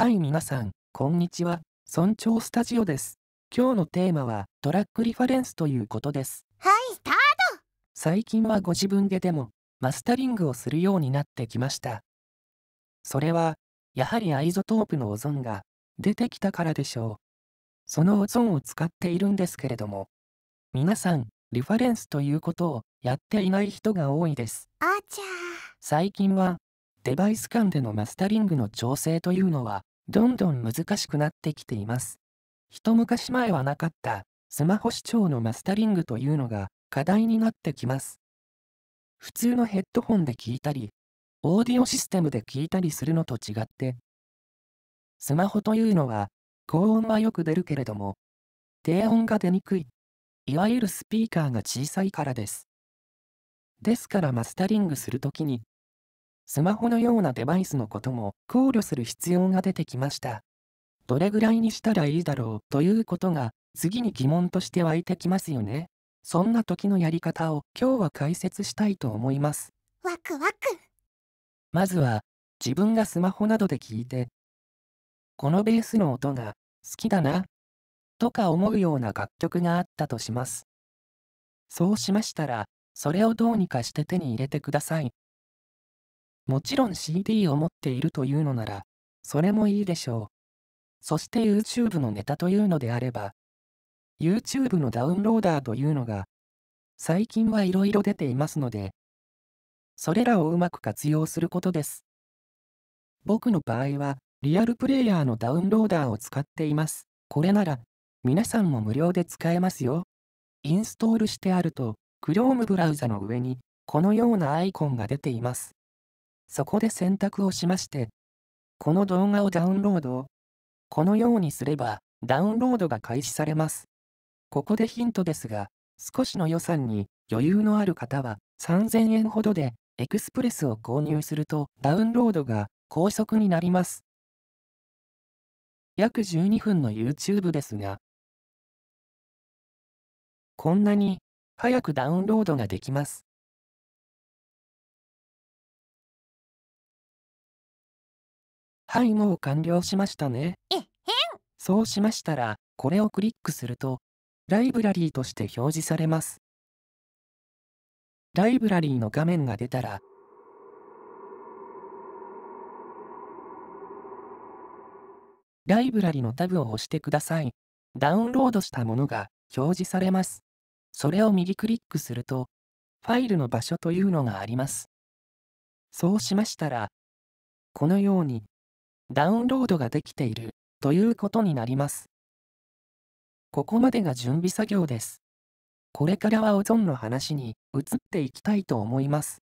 はい、皆さん、こんにちは。村長スタジオです。今日のテーマは、トラックリファレンスということです。はい、スタート最近はご自分ででも、マスタリングをするようになってきました。それは、やはりアイゾトープのオゾンが出てきたからでしょう。そのオゾンを使っているんですけれども、皆さん、リファレンスということをやっていない人が多いです。あちゃ最近は、デバイス間でのマスタリングの調整というのは、どんどん難しくなってきています。一昔前はなかったスマホ視聴のマスタリングというのが課題になってきます。普通のヘッドホンで聞いたり、オーディオシステムで聞いたりするのと違って、スマホというのは高音はよく出るけれども、低音が出にくい、いわゆるスピーカーが小さいからです。ですからマスタリングするときに、スマホのようなデバイスのことも考慮する必要が出てきました。どれぐらいにしたらいいだろうということが次に疑問として湧いてきますよね。そんな時のやり方を今日は解説したいと思います。ワクワクまずは自分がスマホなどで聞いてこのベースの音が好きだなとか思うような楽曲があったとします。そうしましたらそれをどうにかして手に入れてください。もちろん CD を持っているというのなら、それもいいでしょう。そして YouTube のネタというのであれば、YouTube のダウンローダーというのが、最近はいろいろ出ていますので、それらをうまく活用することです。僕の場合は、リアルプレイヤーのダウンローダーを使っています。これなら、皆さんも無料で使えますよ。インストールしてあると、Chrome ブラウザの上に、このようなアイコンが出ています。そこで選択をしまして、この動画をダウンロードこのようにすれば、ダウンロードが開始されます。ここでヒントですが、少しの予算に余裕のある方は、3000円ほどでエクスプレスを購入するとダウンロードが高速になります。約12分の YouTube ですが、こんなに早くダウンロードができます。はい、もう完了しましたね。えへん。そうしましたら、これをクリックすると、ライブラリーとして表示されます。ライブラリーの画面が出たら、ライブラリのタブを押してください。ダウンロードしたものが表示されます。それを右クリックすると、ファイルの場所というのがあります。そうしましたら、このようにダウンロードができているということになります。ここまでが準備作業です。これからはオゾンの話に移っていきたいと思います。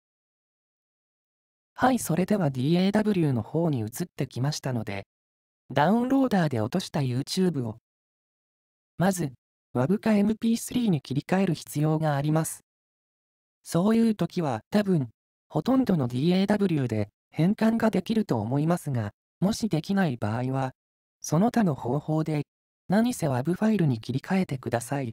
はい、それでは DAW の方に移ってきましたので、ダウンローダーで落とした YouTube を、まず、WAV か MP3 に切り替える必要があります。そういう時は多分、ほとんどの DAW で変換ができると思いますが、もしできない場合は、その他の方法で、何せ WAV ファイルに切り替えてください。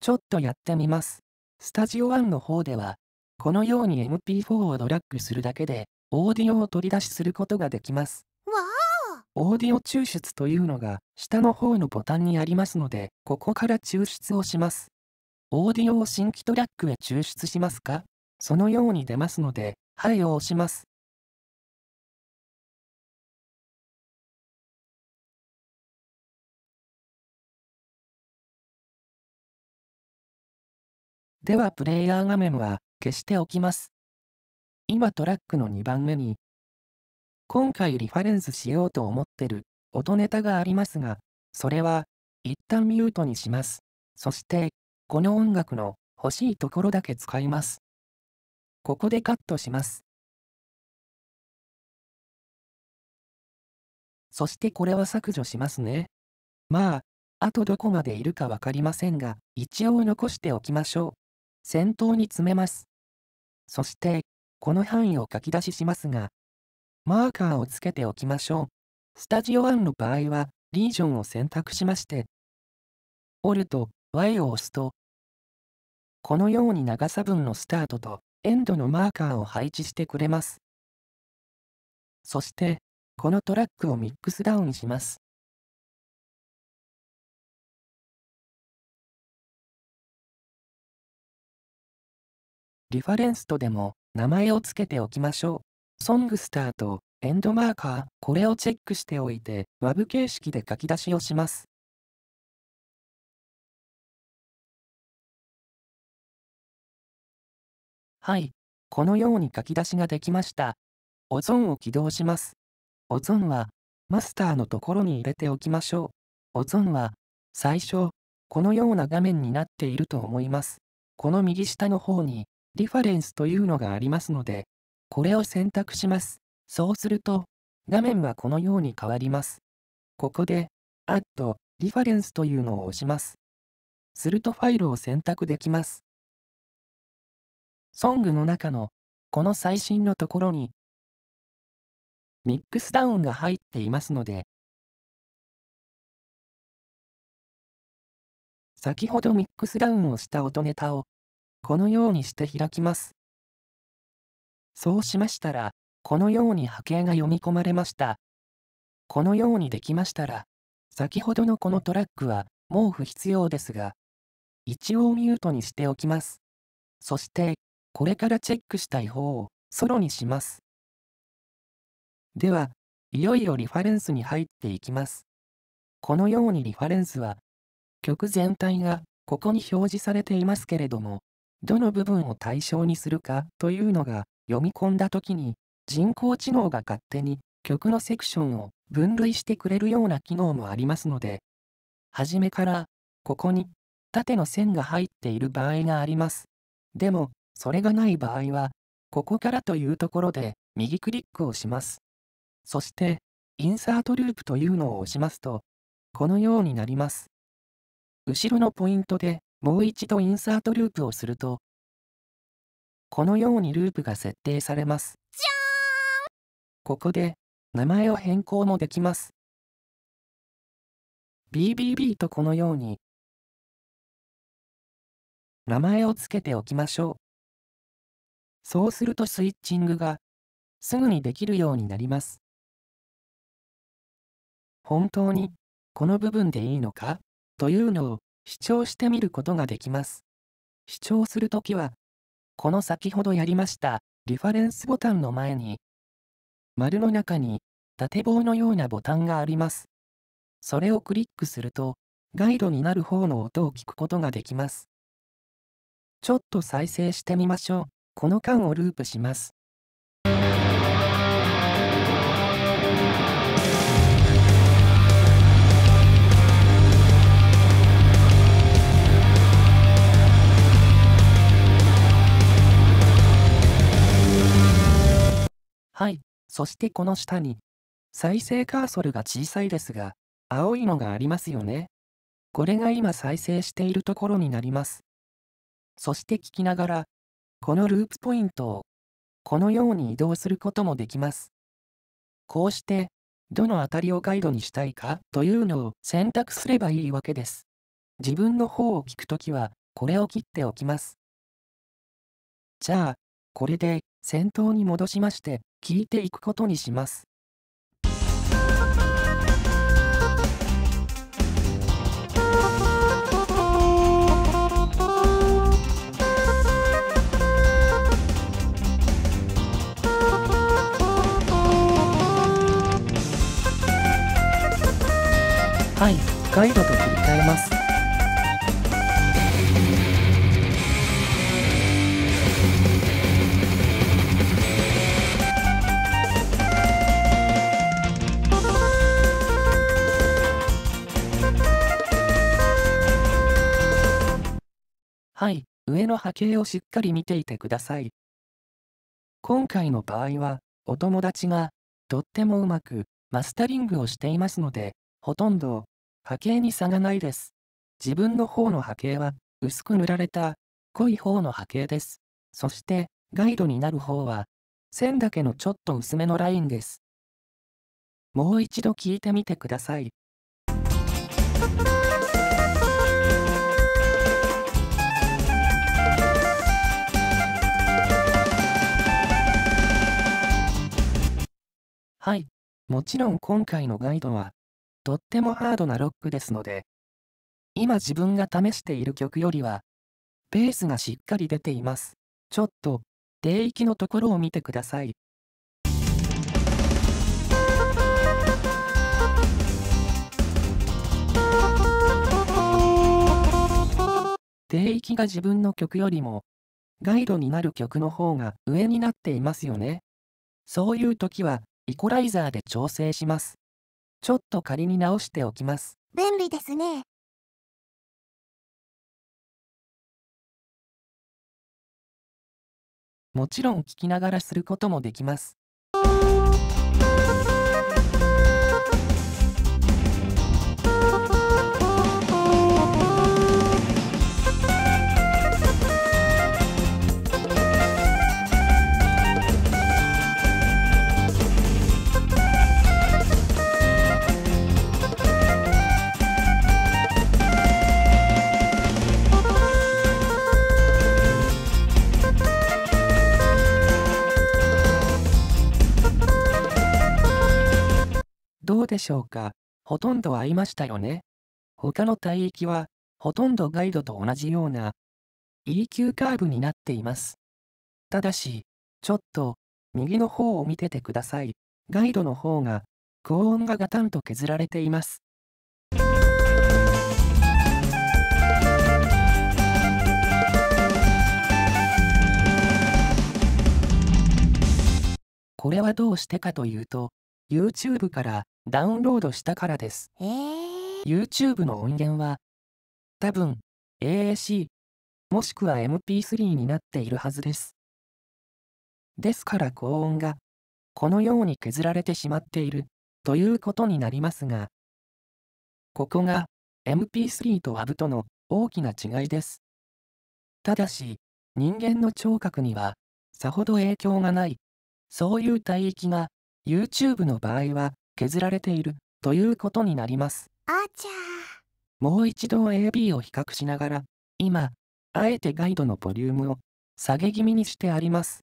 ちょっとやってみます。スタジオ1の方では、このように MP4 をドラッグするだけで、オーディオを取り出しすることができます。オーディオ抽出というのが下の方のボタンにありますので、ここから抽出をします。オーディオを新規トラックへ抽出しますかそのように出ますので、はいを押します。ではプレイヤー画面は消しておきます。今トラックの2番目に、今回リファレンスしようと思ってる音ネタがありますが、それは一旦ミュートにします。そして、この音楽の欲しいところだけ使います。ここでカットします。そしてこれは削除しますね。まあ、あとどこまでいるかわかりませんが、一応残しておきましょう。先頭に詰めます。そして、この範囲を書き出ししますが、マーカーをつけておきましょう。スタジオ1の場合は、リージョンを選択しまして、折ると Y を押すと、このように長さ分のスタートとエンドのマーカーを配置してくれます。そして、このトラックをミックスダウンします。リファレンスとでも名前を付けておきましょう。ソングスターとエンドマーカー、これをチェックしておいて WAV 形式で書き出しをします。はい、このように書き出しができました。オゾンを起動します。オゾンは、マスターのところに入れておきましょう。オゾンは、最初、このような画面になっていると思います。この右下の方に、リファレンスというのがありますので、これを選択します。そうすると、画面はこのように変わります。ここで、アットリファレンスというのを押します。するとファイルを選択できます。ソングの中の、この最新のところに、ミックスダウンが入っていますので、先ほどミックスダウンをした音ネタをこのようにして開きます。そうしましたら、このように波形が読み込まれました。このようにできましたら、先ほどのこのトラックは、もう不必要ですが、一応ミュートにしておきます。そして、これからチェックしたい方を、ソロにします。では、いよいよリファレンスに入っていきます。このようにリファレンスは、曲全体がここに表示されていますけれども、どの部分を対象にするかというのが読み込んだ時に人工知能が勝手に曲のセクションを分類してくれるような機能もありますので、初めからここに縦の線が入っている場合があります。でも、それがない場合は、ここからというところで右クリックをします。そして、インサートループというのを押しますと、このようになります。後ろのポイントでもう一度インサートループをすると、このようにループが設定されます。じゃーんここで、名前を変更もできます。BBB とこのように、名前を付けておきましょう。そうするとスイッチングが、すぐにできるようになります。本当に、この部分でいいのかというのを、視聴してみることができます。視聴するときは、この先ほどやりましたリファレンスボタンの前に、丸の中に縦棒のようなボタンがあります。それをクリックすると、ガイドになる方の音を聞くことができます。ちょっと再生してみましょう。この間をループします。はい、そしてこの下に、再生カーソルが小さいですが、青いのがありますよね。これが今再生しているところになります。そして聞きながら、このループポイントを、このように移動することもできます。こうして、どのあたりをガイドにしたいかというのを選択すればいいわけです。自分の方を聞くときは、これを切っておきます。じゃあ、これで先頭に戻しまして、聞いていくことにします。はガイドとはい、上の波形をしっかり見ていてください。今回の場合は、お友達が、とってもうまく、マスタリングをしていますので、ほとんど、波形に差がないです。自分の方の波形は、薄く塗られた、濃い方の波形です。そして、ガイドになる方は、線だけのちょっと薄めのラインです。もう一度聞いてみてください。はい。もちろん今回のガイドは、とってもハードなロックですので、今自分が試している曲よりは、ベースがしっかり出ています。ちょっと、低域のところを見てください。低域が自分の曲よりも、ガイドになる曲の方が上になっていますよね。そういう時は、イコライザーで調整します。ちょっと仮に直しておきます。便利ですね。もちろん聞きながらすることもできます。でしょうか。ほとんど合いましたよね。他の帯域は、ほとんどガイドと同じような EQ カーブになっています。ただし、ちょっと、右の方を見ててください。ガイドの方が、高音がガタンと削られています。これはどうしてかというと、YouTube からダウンロードしたからです。えー、YouTube の音源は、多分、AAC、もしくは MP3 になっているはずです。ですから高音が、このように削られてしまっている、ということになりますが、ここが、MP3 と WAV との大きな違いです。ただし、人間の聴覚には、さほど影響がない、そういう帯域が、YouTube の場合は、削られているということになります。あちゃもう一度 AB を比較しながら、今、あえてガイドのボリュームを下げ気味にしてあります。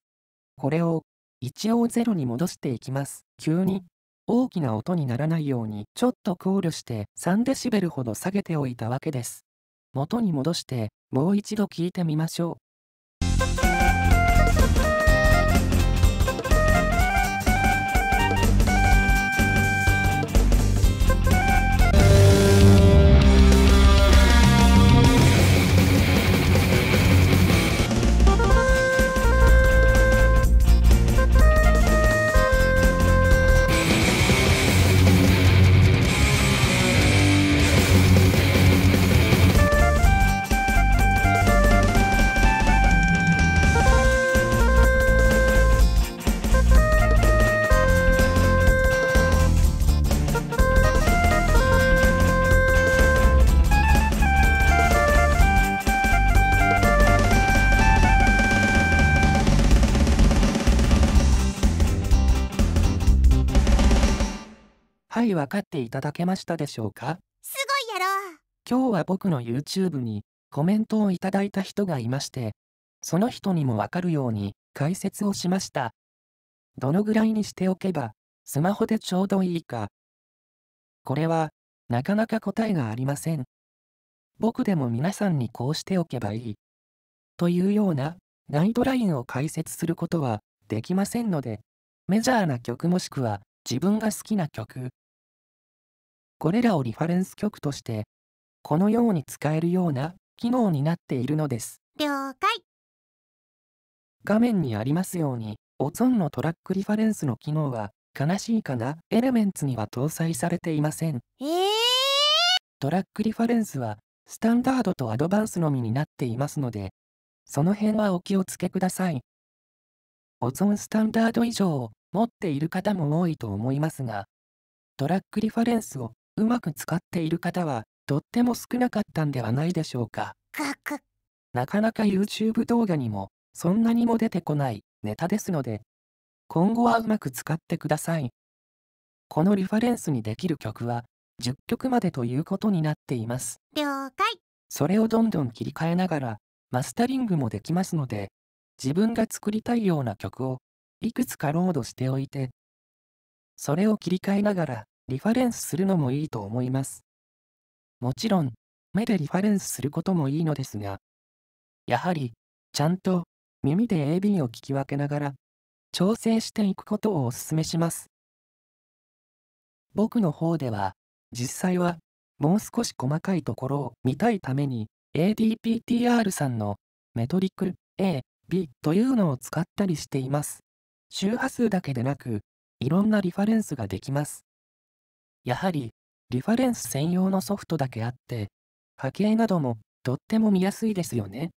これを一応ゼロに戻していきます。急に大きな音にならないようにちょっと考慮して3デシベルほど下げておいたわけです。元に戻してもう一度聞いてみましょう。はい、わかっていただけましたでしょうかすごいやろ今日は僕の YouTube にコメントをいただいた人がいまして、その人にもわかるように解説をしました。どのぐらいにしておけば、スマホでちょうどいいか。これは、なかなか答えがありません。僕でも皆さんにこうしておけばいい。というようなガイドラインを解説することはできませんので、メジャーな曲もしくは自分が好きな曲、これらをリファレンス局として、このように使えるような機能になっているのです。了解画面にありますように、オゾンのトラックリファレンスの機能は、悲しいかな、エレメンツには搭載されていません。えー、トラックリファレンスは、スタンダードとアドバンスのみになっていますので、その辺はお気をつけください。オゾンスタンダード以上を持っている方も多いと思いますが、トラックリファレンスをうまく使っている方は、とっても少なかったんではないでしょうか。なかなか YouTube 動画にも、そんなにも出てこないネタですので、今後はうまく使ってください。このリファレンスにできる曲は、10曲までということになっています。了解。それをどんどん切り替えながら、マスタリングもできますので、自分が作りたいような曲を、いくつかロードしておいて、それを切り替えながら、リファレンスするのもいいと思います。もちろん、目でリファレンスすることもいいのですが、やはり、ちゃんと耳で AB を聞き分けながら、調整していくことをお勧めします。僕の方では、実際は、もう少し細かいところを見たいために、ADPTR さんのメトリック A、B というのを使ったりしています。周波数だけでなく、いろんなリファレンスができます。やはり、リファレンス専用のソフトだけあって、波形などもとっても見やすいですよね。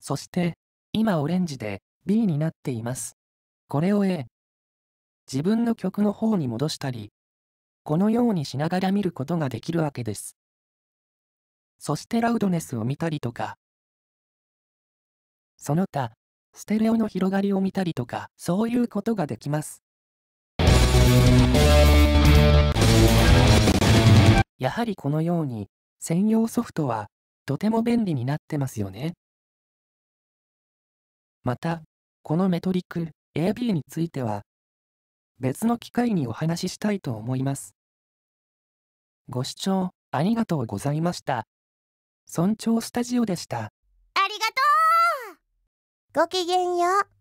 そして、今オレンジで B になっています。これを A。自分の曲の方に戻したり、このようにしながら見ることができるわけです。そしてラウドネスを見たりとか、その他、ステレオの広がりを見たりとか、そういうことができます。やはりこのように専用ソフトはとても便利になってますよね。また、このメトリック AB については別の機会にお話ししたいと思います。ご視聴ありがとうございました。村長スタジオでした。ありがとうごきげんよう。